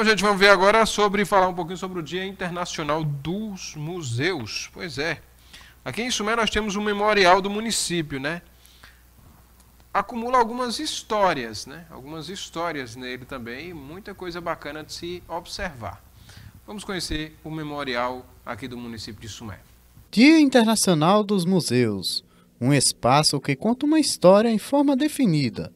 Bom, gente, vamos ver agora sobre falar um pouquinho sobre o Dia Internacional dos Museus. Pois é. Aqui em Sumé nós temos um memorial do município, né? Acumula algumas histórias, né? Algumas histórias nele também, muita coisa bacana de se observar. Vamos conhecer o memorial aqui do município de Sumé. Dia Internacional dos Museus, um espaço que conta uma história em forma definida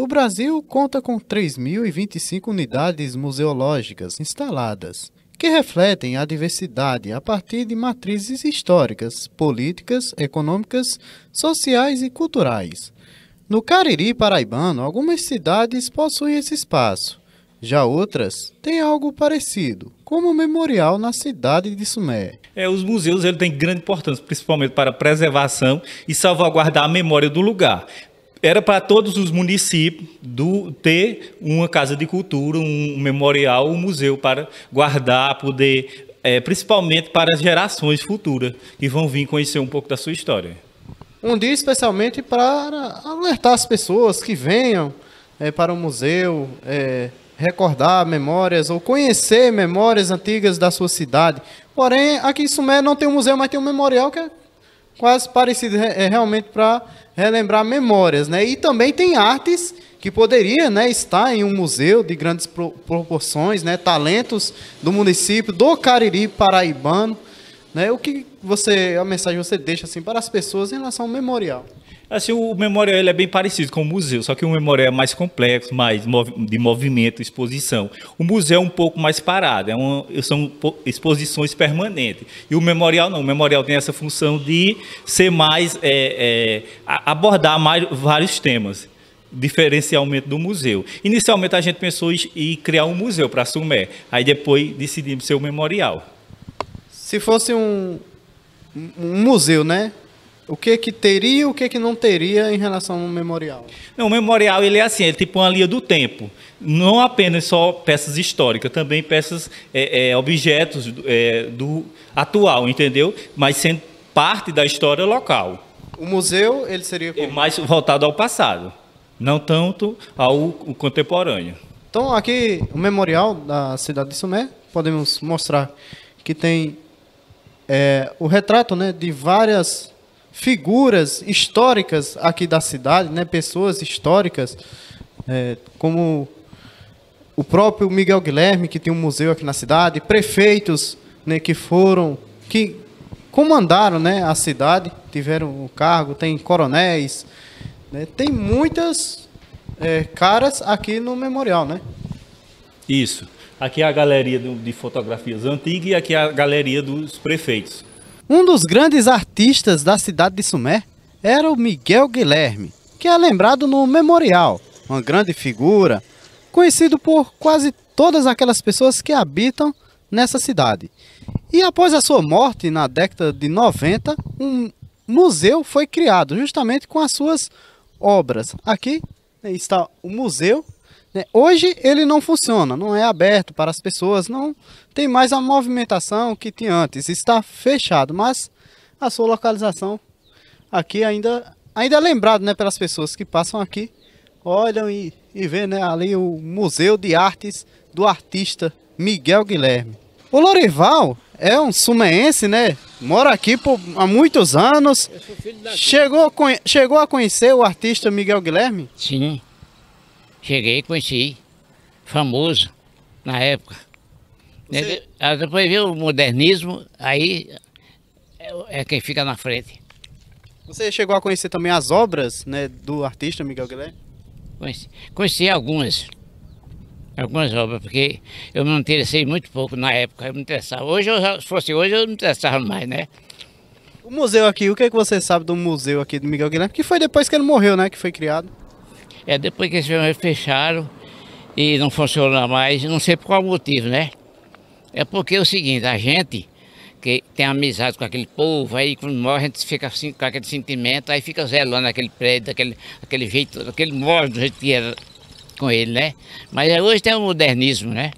o Brasil conta com 3.025 unidades museológicas instaladas, que refletem a diversidade a partir de matrizes históricas, políticas, econômicas, sociais e culturais. No Cariri paraibano, algumas cidades possuem esse espaço, já outras têm algo parecido, como o memorial na cidade de Sumé. É, os museus ele têm grande importância, principalmente para a preservação e salvaguardar a memória do lugar era para todos os municípios do, ter uma casa de cultura, um memorial, um museu para guardar, poder, é, principalmente para as gerações futuras que vão vir conhecer um pouco da sua história. Um dia especialmente para alertar as pessoas que venham é, para o museu, é, recordar memórias ou conhecer memórias antigas da sua cidade. Porém, aqui em Sumé não tem um museu, mas tem um memorial que é quase parecido é, realmente para relembrar memórias, né? E também tem artes que poderia, né, estar em um museu de grandes pro, proporções, né? Talentos do município do Cariri paraibano, né? O que você, a mensagem você deixa assim para as pessoas em relação ao memorial? Assim, o memorial ele é bem parecido com o museu, só que o memorial é mais complexo, mais de movimento, exposição. O museu é um pouco mais parado, é são exposições permanentes. E o memorial não, o memorial tem essa função de ser mais, é, é, abordar mais, vários temas diferencialmente do museu. Inicialmente a gente pensou em criar um museu para Sumé, aí depois decidimos ser o memorial. Se fosse um, um museu, né? O que que teria e o que que não teria em relação ao memorial? Não, o memorial ele é assim, ele é tipo uma linha do tempo. Não apenas só peças históricas, também peças, é, é, objetos é, do atual, entendeu? Mas sendo parte da história local. O museu ele seria é como? mais voltado ao passado, não tanto ao contemporâneo. Então aqui o memorial da cidade de Sumé podemos mostrar que tem é, o retrato, né, de várias figuras históricas aqui da cidade, né? pessoas históricas, é, como o próprio Miguel Guilherme, que tem um museu aqui na cidade, prefeitos né, que foram, que comandaram né, a cidade, tiveram o um cargo, tem coronéis, né? tem muitas é, caras aqui no memorial, né? Isso. Aqui é a galeria de fotografias antigas e aqui é a galeria dos prefeitos. Um dos grandes artistas da cidade de Sumé era o Miguel Guilherme, que é lembrado no memorial, uma grande figura, conhecido por quase todas aquelas pessoas que habitam nessa cidade. E após a sua morte, na década de 90, um museu foi criado justamente com as suas obras. Aqui né, está o museu né? Hoje ele não funciona, não é aberto para as pessoas, não tem mais a movimentação que tinha antes, está fechado, mas a sua localização aqui ainda, ainda é lembrado né, pelas pessoas que passam aqui, olham e, e vê né, ali o Museu de Artes do artista Miguel Guilherme. O Lorival é um sumeense, né? Mora aqui por, há muitos anos. Chegou, chegou a conhecer o artista Miguel Guilherme? Sim. Cheguei, conheci, famoso na época. Você... Ah, depois veio o modernismo, aí é, é quem fica na frente. Você chegou a conhecer também as obras né, do artista Miguel Guilherme? Conheci, conheci algumas, algumas obras, porque eu me interessei muito pouco na época, eu me interessava. Hoje, se fosse hoje, eu me interessava mais, né? O museu aqui, o que, é que você sabe do museu aqui do Miguel Guilherme? Que foi depois que ele morreu, né, que foi criado. É depois que eles fecharam e não funciona mais, não sei por qual motivo, né? É porque é o seguinte, a gente que tem amizade com aquele povo, aí quando morre a gente fica assim, com aquele sentimento, aí fica zelando aquele prédio, daquele, aquele jeito, aquele modo do jeito que era com ele, né? Mas é, hoje tem o modernismo, né?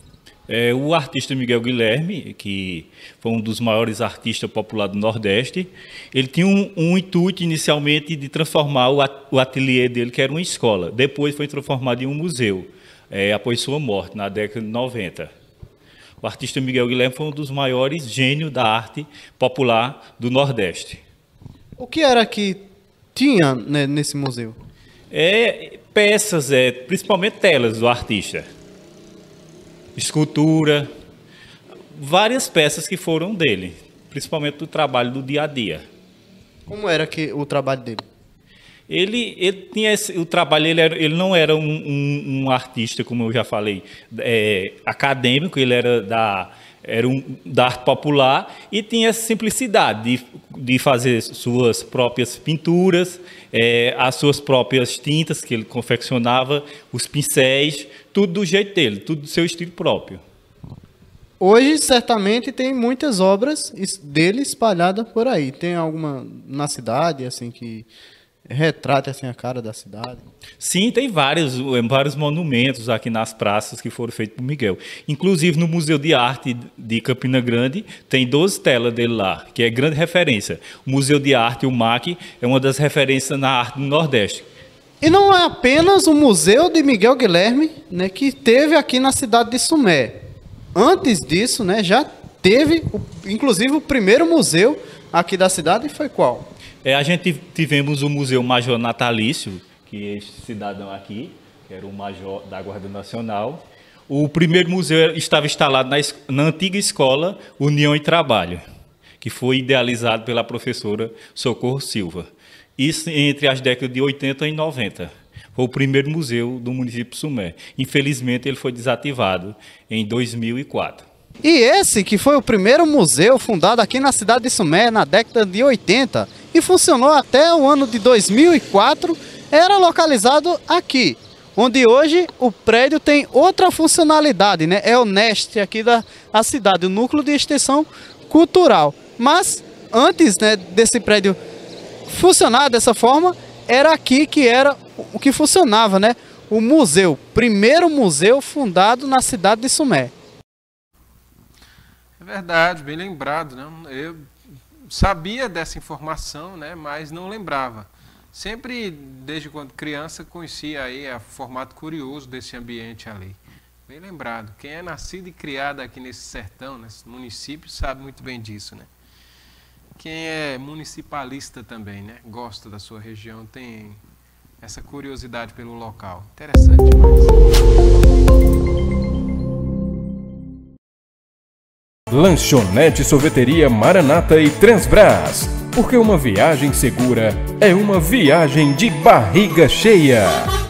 É, o artista Miguel Guilherme, que foi um dos maiores artistas populares do Nordeste, ele tinha um, um intuito inicialmente de transformar o, ateliê dele, que era uma escola. Depois foi transformado em um museu, é, após sua morte, na década de 90. O artista Miguel Guilherme foi um dos maiores gênios da arte popular do Nordeste. O que era que tinha né, nesse museu? É, peças, é, principalmente telas do artista escultura, várias peças que foram dele, principalmente do trabalho do dia a dia. Como era que o trabalho dele? Ele, ele tinha esse, o trabalho, ele, era, ele não era um, um, um, artista, como eu já falei, é, acadêmico, ele era da era um, da arte popular e tinha essa simplicidade de, de fazer suas próprias pinturas, é, as suas próprias tintas que ele confeccionava, os pincéis, tudo do jeito dele, tudo do seu estilo próprio. Hoje, certamente, tem muitas obras dele espalhadas por aí. Tem alguma na cidade, assim, que retrata assim a cara da cidade. Sim, tem vários, vários monumentos aqui nas praças que foram feitos por Miguel. Inclusive no Museu de Arte de Campina Grande tem 12 telas dele lá, que é grande referência. O Museu de Arte, o MAC, é uma das referências na arte do Nordeste. E não é apenas o Museu de Miguel Guilherme, né, que teve aqui na cidade de Sumé. Antes disso, né, já teve, inclusive o primeiro museu aqui da cidade foi qual? É, a gente tivemos o Museu Major Natalício, que é este cidadão aqui, que era o major da Guarda Nacional. O primeiro museu estava instalado na, na antiga escola União e Trabalho, que foi idealizado pela professora Socorro Silva. Isso entre as décadas de 80 e 90. Foi o primeiro museu do município de Sumé. Infelizmente, ele foi desativado em 2004. E esse que foi o primeiro museu fundado aqui na cidade de Sumé na década de 80 e funcionou até o ano de 2004, era localizado aqui, onde hoje o prédio tem outra funcionalidade, né? É o Neste aqui da a cidade, o núcleo de extensão cultural. Mas antes, né, desse prédio funcionar dessa forma, era aqui que era o que funcionava, né? O museu, primeiro museu fundado na cidade de Sumé. É verdade, bem lembrado, né? Eu sabia dessa informação, né, mas não lembrava. Sempre, desde quando criança, conhecia aí o formato curioso desse ambiente ali. Bem lembrado. Quem é nascido e criado aqui nesse sertão, nesse município, sabe muito bem disso, né? Quem é municipalista também, né? Gosta da sua região, tem essa curiosidade pelo local. Interessante demais. Lanchonete Sorveteria Maranata e Transbrás. Porque uma viagem segura é uma viagem de barriga cheia.